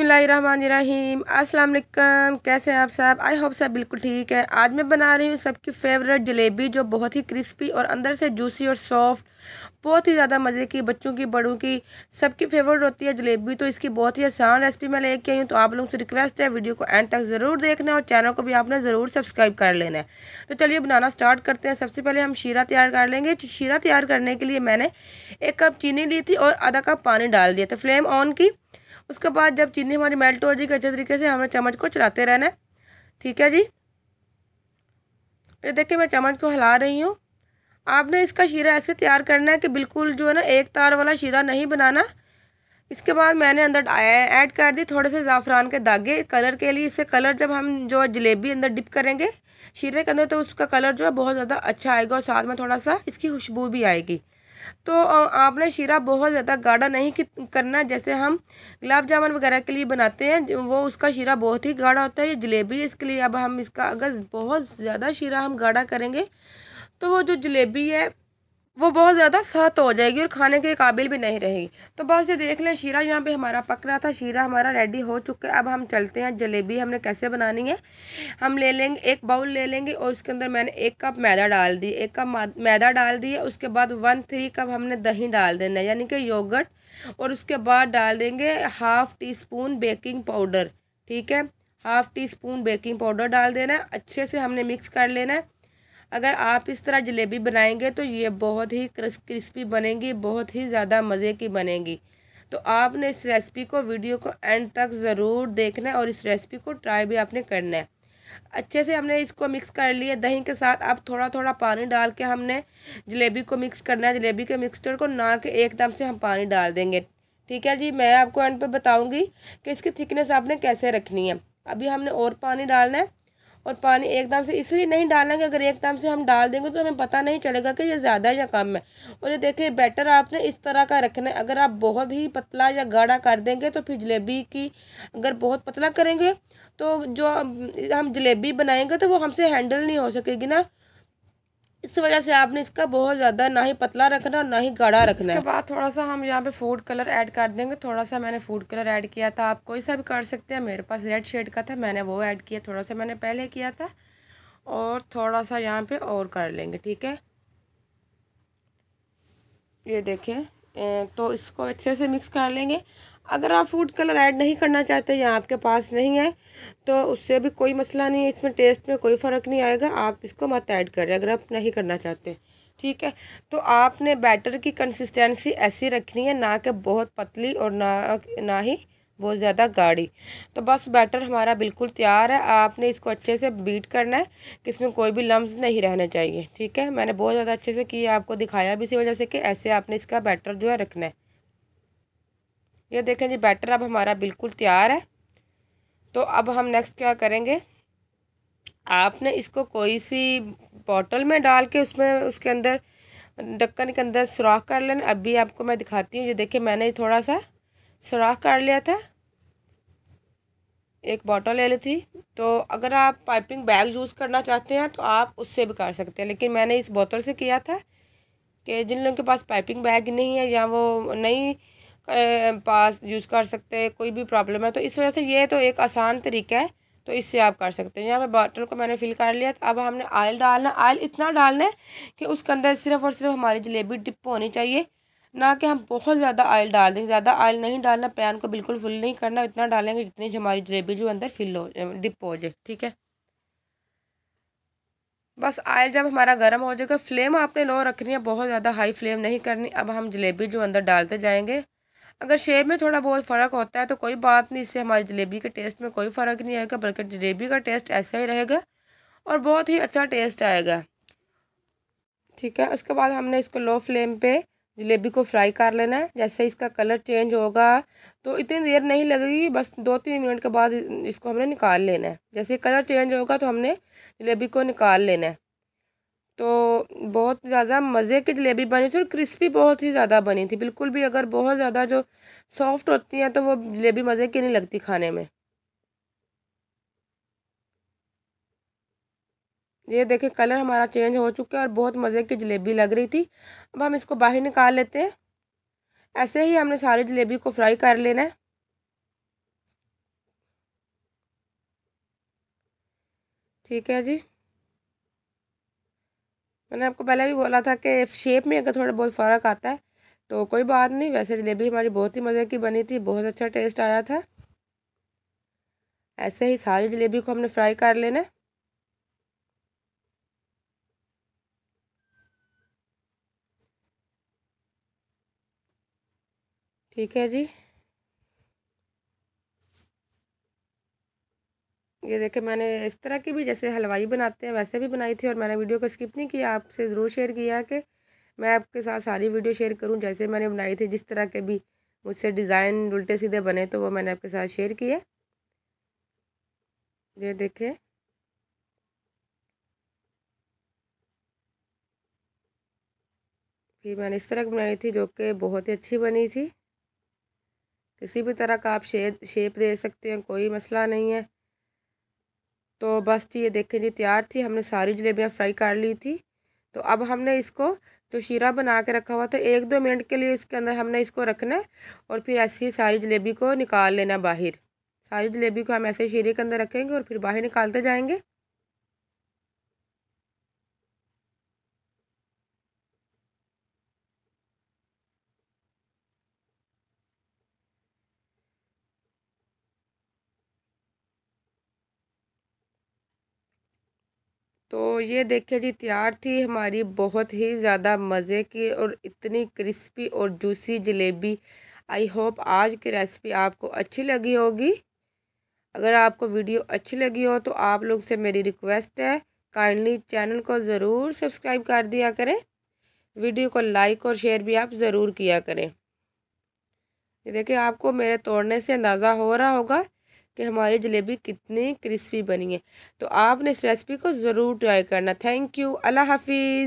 बसमीम अस्सलाम वालेकुम कैसे हैं आप सब आई होप सब बिल्कुल ठीक है आज मैं बना रही हूँ सबकी फेवरेट जलेबी जो बहुत ही क्रिस्पी और अंदर से जूसी और सॉफ्ट बहुत ही ज़्यादा मज़े की बच्चों की बड़ों की सबकी फेवरेट होती है जलेबी तो इसकी बहुत ही आसान रेसिपी मैं लेके आई हूँ तो आप लोगों से रिक्वेस्ट है वीडियो को एंड तक ज़रूर देखना और चैनल को भी आपने ज़रूर सब्सक्राइब कर लेना है तो चलिए बनाना स्टार्ट करते हैं सबसे पहले हम शीरा तैयार कर लेंगे शीरा तैयार करने के लिए मैंने एक कप चीनी ली थी और आधा कप पानी डाल दिया तो फ्लेम ऑन की उसके बाद जब चीनी हमारी मेल्ट हो जाएगी अच्छे तरीके से हमें चम्मच को चलाते रहना है ठीक है जी ये देखिए मैं चम्मच को हिला रही हूँ आपने इसका शीरा ऐसे तैयार करना है कि बिल्कुल जो है ना एक तार वाला शीरा नहीं बनाना इसके बाद मैंने अंदर ऐड कर दी थोड़े से ज़ाफ़रान के धागे कलर के लिए इससे कलर जब हम जो जलेबी अंदर डिप करेंगे शीरे के अंदर तो उसका कलर जो है बहुत ज़्यादा अच्छा आएगा और साथ में थोड़ा सा इसकी खुशबू भी आएगी तो आपने शीरा बहुत ज़्यादा गाढ़ा नहीं करना जैसे हम गुलाब जामुन वगैरह के लिए बनाते हैं वो उसका शीरा बहुत ही गाढ़ा होता है ये जलेबी इसके लिए अब हम इसका अगर बहुत ज़्यादा शीरा हम गाढ़ा करेंगे तो वो जो जलेबी है वो बहुत ज़्यादा सख्त हो जाएगी और खाने के काबिल भी नहीं रहेगी तो बस ये देख लें शीरा यहाँ पे हमारा पक रहा था शीरा हमारा रेडी हो चुका है अब हम चलते हैं जलेबी हमने कैसे बनानी है हम ले लेंगे एक बाउल ले लेंगे और उसके अंदर मैंने एक कप मैदा डाल दी एक कप मैदा डाल दिया उसके बाद वन थ्री कप हमने दही डाल देना यानी कि योगट और उसके बाद डाल देंगे half teaspoon baking powder ठीक है half teaspoon baking powder डाल देना अच्छे से हमने मिक्स कर लेना है अगर आप इस तरह जलेबी बनाएंगे तो ये बहुत ही क्रिस्पी बनेगी बहुत ही ज़्यादा मज़े की बनेगी तो आपने इस रेसिपी को वीडियो को एंड तक ज़रूर देखना है और इस रेसिपी को ट्राई भी आपने करना है अच्छे से हमने इसको मिक्स कर लिया दही के साथ अब थोड़ा थोड़ा पानी डाल के हमने जलेबी को मिक्स करना है जलेबी के मिक्सचर को ना के एकदम से हम पानी डाल देंगे ठीक है जी मैं आपको एंड पे बताऊंगी कि इसकी थिकनेस आपने कैसे रखनी है अभी हमने और पानी डालना है और पानी एकदम से इसलिए नहीं डालेंगे अगर एकदम से हम डाल देंगे तो हमें पता नहीं चलेगा कि ये ज़्यादा या कम है और ये देखिए बैटर आपने इस तरह का रखना है अगर आप बहुत ही पतला या गाढ़ा कर देंगे तो फिर जलेबी की अगर बहुत पतला करेंगे तो जो हम जलेबी बनाएंगे तो वो हमसे हैंडल नहीं हो सकेगी ना इस वजह से आपने इसका बहुत ज़्यादा ना ही पतला रखना और ना ही गाढ़ा रखना इसके बाद थोड़ा सा हम यहाँ पे फूड कलर ऐड कर देंगे थोड़ा सा मैंने फूड कलर ऐड किया था आप कोई सा भी कर सकते हैं मेरे पास रेड शेड का था मैंने वो ऐड किया थोड़ा सा मैंने पहले किया था और थोड़ा सा यहाँ पे और कर लेंगे ठीक है ये देखें तो इसको अच्छे से मिक्स कर लेंगे अगर आप फूड कलर ऐड नहीं करना चाहते या आपके पास नहीं है तो उससे भी कोई मसला नहीं है इसमें टेस्ट में कोई फ़र्क नहीं आएगा आप इसको मत ऐड करें अगर आप नहीं करना चाहते ठीक है तो आपने बैटर की कंसिस्टेंसी ऐसी रखनी है ना कि बहुत पतली और ना ना ही बहुत ज़्यादा गाढ़ी तो बस बैटर हमारा बिल्कुल तैयार है आपने इसको अच्छे से बीट करना है कि इसमें कोई भी लम्ब नहीं रहने चाहिए ठीक है मैंने बहुत ज़्यादा अच्छे से किया आपको दिखाया भी इसी वजह से कि ऐसे आपने इसका बैटर जो है रखना है ये देखें जी बैटर अब हमारा बिल्कुल तैयार है तो अब हम नेक्स्ट क्या करेंगे आपने इसको कोई सी बॉटल में डाल के उसमें उसके अंदर ढक्कन के अंदर सुराख कर लेना अभी आपको मैं दिखाती हूँ ये देखिए मैंने थोड़ा सा सुराख कर लिया था एक बॉटल ले ली थी तो अगर आप पाइपिंग बैग यूज़ करना चाहते हैं तो आप उससे भी कर सकते हैं लेकिन मैंने इस बोतल से किया था कि जिन लोगों के पास पाइपिंग बैग नहीं है या वो नहीं पास यूज़ कर सकते कोई भी प्रॉब्लम है तो इस वजह से ये तो एक आसान तरीका है तो इससे आप कर सकते हैं यहाँ पे बॉटल को मैंने फिल कर लिया तो अब हमने आयल डालना आयल इतना डालना है कि उसके अंदर सिर्फ और सिर्फ हमारी जलेबी डिप होनी चाहिए ना कि हम बहुत ज़्यादा ऑयल डाल दें ज़्यादा ऑयल नहीं डालना पैन को बिल्कुल फुल नहीं करना इतना डालेंगे जितनी हमारी जलेबी जो अंदर फिल हो डिप हो जाए ठीक है बस आयल जब हमारा गर्म हो जाएगा फ्लेम आपने लो रखनी है बहुत ज़्यादा हाई फ्लेम नहीं करनी अब हम जलेबी जो अंदर डालते जाएंगे अगर शेप में थोड़ा बहुत फ़र्क होता है तो कोई बात नहीं इससे हमारी जलेबी के टेस्ट में कोई फ़र्क नहीं आएगा बल्कि जलेबी का टेस्ट ऐसा ही रहेगा और बहुत ही अच्छा टेस्ट आएगा ठीक है उसके बाद हमने इसको लो फ्लेम पर जलेबी को फ्राई कर लेना है जैसे इसका कलर चेंज होगा तो इतनी देर नहीं लगेगी बस दो तीन मिनट के बाद इसको हमने निकाल लेना है जैसे कलर चेंज होगा तो हमने जलेबी को निकाल लेना है तो बहुत ज़्यादा मज़े की जलेबी बनी थी और क्रिस्पी बहुत ही ज़्यादा बनी थी बिल्कुल भी अगर बहुत ज़्यादा जो सॉफ्ट होती हैं तो वो जलेबी मज़े की नहीं लगती खाने में ये देखें कलर हमारा चेंज हो चुका है और बहुत मज़े की जलेबी लग रही थी अब हम इसको बाहर निकाल लेते हैं ऐसे ही हमने सारी जलेबी को फ्राई कर लेना है ठीक है जी मैंने आपको पहले भी बोला था कि शेप में अगर थोड़ा बहुत फ़र्क आता है तो कोई बात नहीं वैसे जलेबी हमारी बहुत ही मज़े की बनी थी बहुत अच्छा टेस्ट आया था ऐसे ही सारी जलेबी को हमने फ्राई कर लेना है ठीक है जी ये देखे मैंने इस तरह की भी जैसे हलवाई बनाते हैं वैसे भी बनाई थी और मैंने वीडियो को स्किप नहीं किया आपसे ज़रूर शेयर किया कि मैं आपके साथ सारी वीडियो शेयर करूं जैसे मैंने बनाई थी जिस तरह के भी मुझसे डिज़ाइन उल्टे सीधे बने तो वो मैंने आपके साथ शेयर किया ये देखें फिर मैंने इस तरह की बनाई थी जो कि बहुत ही अच्छी बनी थी किसी भी तरह का आप शेप शेप दे सकते हैं कोई मसला नहीं है तो बस जी ये देखें जी तैयार थी हमने सारी जलेबियाँ फ्राई कर ली थी तो अब हमने इसको जो शीरा बना के रखा हुआ था एक दो मिनट के लिए इसके अंदर हमने इसको रखना है और फिर ऐसे ही सारी जलेबी को निकाल लेना बाहर सारी जलेबी को हम ऐसे शीरे के अंदर रखेंगे और फिर बाहर निकालते जाएंगे तो ये देखिए जी तैयार थी हमारी बहुत ही ज़्यादा मज़े की और इतनी क्रिस्पी और जूसी जलेबी आई होप आज की रेसिपी आपको अच्छी लगी होगी अगर आपको वीडियो अच्छी लगी हो तो आप लोग से मेरी रिक्वेस्ट है काइंडली चैनल को ज़रूर सब्सक्राइब कर दिया करें वीडियो को लाइक और शेयर भी आप ज़रूर किया करें देखिए आपको मेरे तोड़ने से अंदाज़ा हो रहा होगा कि हमारी जलेबी कितनी क्रिस्पी बनी है तो आपने इस रेसिपी को ज़रूर ट्राई करना थैंक यू अल्लाह हाफिज़